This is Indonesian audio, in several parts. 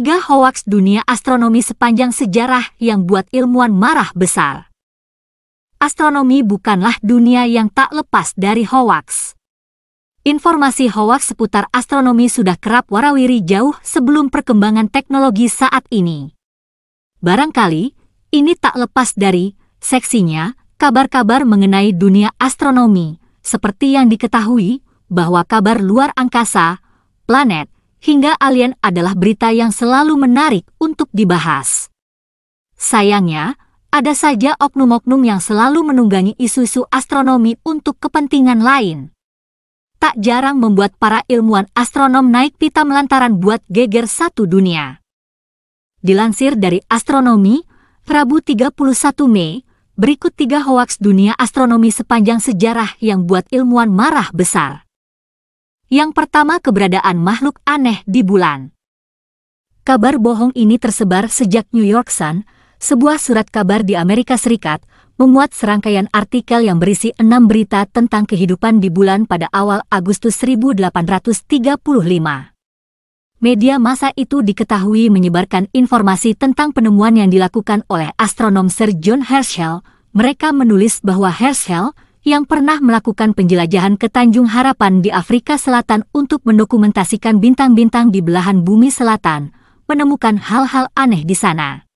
Tiga hoaks dunia astronomi sepanjang sejarah yang buat ilmuwan marah besar. Astronomi bukanlah dunia yang tak lepas dari hoaks. Informasi hoaks seputar astronomi sudah kerap warawiri jauh sebelum perkembangan teknologi saat ini. Barangkali, ini tak lepas dari seksinya kabar-kabar mengenai dunia astronomi, seperti yang diketahui bahwa kabar luar angkasa, planet, hingga alien adalah berita yang selalu menarik untuk dibahas. Sayangnya, ada saja oknum-oknum yang selalu menunggangi isu-isu astronomi untuk kepentingan lain. Tak jarang membuat para ilmuwan astronom naik pita melantaran buat geger satu dunia. Dilansir dari Astronomi, Rabu 31 Mei, berikut tiga hoaks dunia astronomi sepanjang sejarah yang buat ilmuwan marah besar. Yang pertama keberadaan makhluk aneh di bulan. Kabar bohong ini tersebar sejak New York Sun, sebuah surat kabar di Amerika Serikat, memuat serangkaian artikel yang berisi enam berita tentang kehidupan di bulan pada awal Agustus 1835. Media masa itu diketahui menyebarkan informasi tentang penemuan yang dilakukan oleh astronom Sir John Herschel. Mereka menulis bahwa Herschel, yang pernah melakukan penjelajahan ke Tanjung Harapan di Afrika Selatan untuk mendokumentasikan bintang-bintang di belahan bumi selatan, menemukan hal-hal aneh di sana.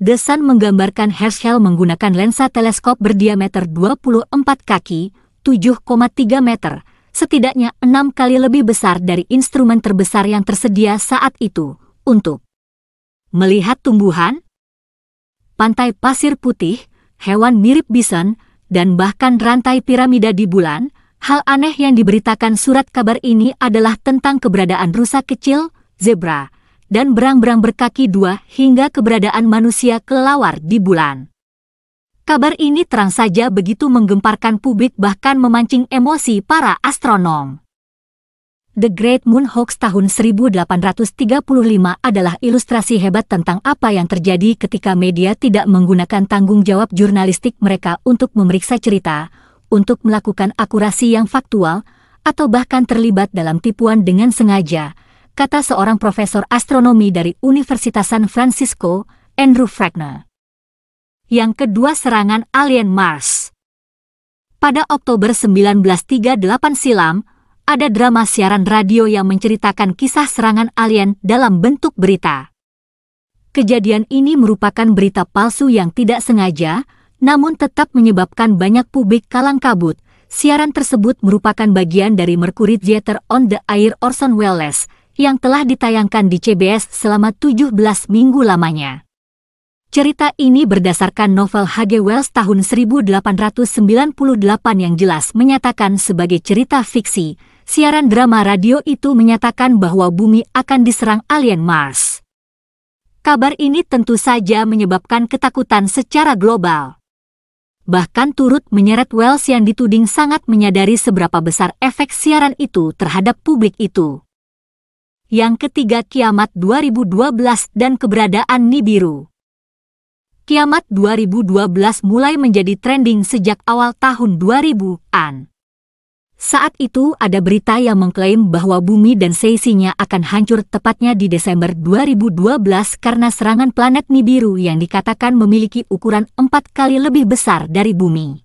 Desan menggambarkan Herschel menggunakan lensa teleskop berdiameter 24 kaki, 7,3 meter, setidaknya enam kali lebih besar dari instrumen terbesar yang tersedia saat itu, untuk melihat tumbuhan, pantai pasir putih, hewan mirip bison, dan bahkan rantai piramida di bulan, hal aneh yang diberitakan surat kabar ini adalah tentang keberadaan rusa kecil, zebra, dan berang-berang berkaki dua hingga keberadaan manusia kelelawar di bulan. Kabar ini terang saja begitu menggemparkan publik bahkan memancing emosi para astronom. The Great Moon Hoax tahun 1835 adalah ilustrasi hebat tentang apa yang terjadi ketika media tidak menggunakan tanggung jawab jurnalistik mereka untuk memeriksa cerita, untuk melakukan akurasi yang faktual, atau bahkan terlibat dalam tipuan dengan sengaja, kata seorang profesor astronomi dari Universitas San Francisco, Andrew Fragner. Yang kedua serangan alien Mars. Pada Oktober 1938 silam, ada drama siaran radio yang menceritakan kisah serangan alien dalam bentuk berita. Kejadian ini merupakan berita palsu yang tidak sengaja, namun tetap menyebabkan banyak publik kalang kabut. Siaran tersebut merupakan bagian dari Mercury Theater on the Air Orson Welles yang telah ditayangkan di CBS selama 17 minggu lamanya. Cerita ini berdasarkan novel H.G. Wells tahun 1898 yang jelas menyatakan sebagai cerita fiksi, siaran drama radio itu menyatakan bahwa bumi akan diserang alien Mars. Kabar ini tentu saja menyebabkan ketakutan secara global. Bahkan turut menyeret Wells yang dituding sangat menyadari seberapa besar efek siaran itu terhadap publik itu. Yang ketiga Kiamat 2012 dan keberadaan Nibiru. Kiamat 2012 mulai menjadi trending sejak awal tahun 2000-an. Saat itu ada berita yang mengklaim bahwa bumi dan seisinya akan hancur tepatnya di Desember 2012 karena serangan planet Nibiru yang dikatakan memiliki ukuran empat kali lebih besar dari bumi.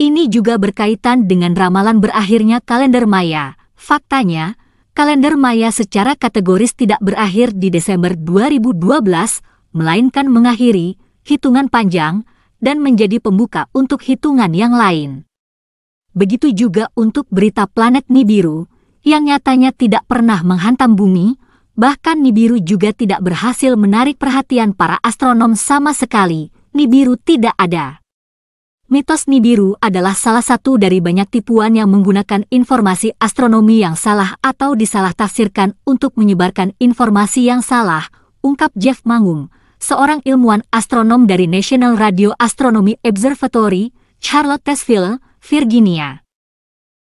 Ini juga berkaitan dengan ramalan berakhirnya kalender Maya. Faktanya, kalender Maya secara kategoris tidak berakhir di Desember 2012, melainkan mengakhiri hitungan panjang dan menjadi pembuka untuk hitungan yang lain begitu juga untuk berita planet Nibiru, yang nyatanya tidak pernah menghantam bumi, bahkan Nibiru juga tidak berhasil menarik perhatian para astronom sama sekali, Nibiru tidak ada. Mitos Nibiru adalah salah satu dari banyak tipuan yang menggunakan informasi astronomi yang salah atau disalah tafsirkan untuk menyebarkan informasi yang salah, ungkap Jeff Mangum, seorang ilmuwan astronom dari National Radio Astronomy Observatory, Charlotte Tesville, Virginia.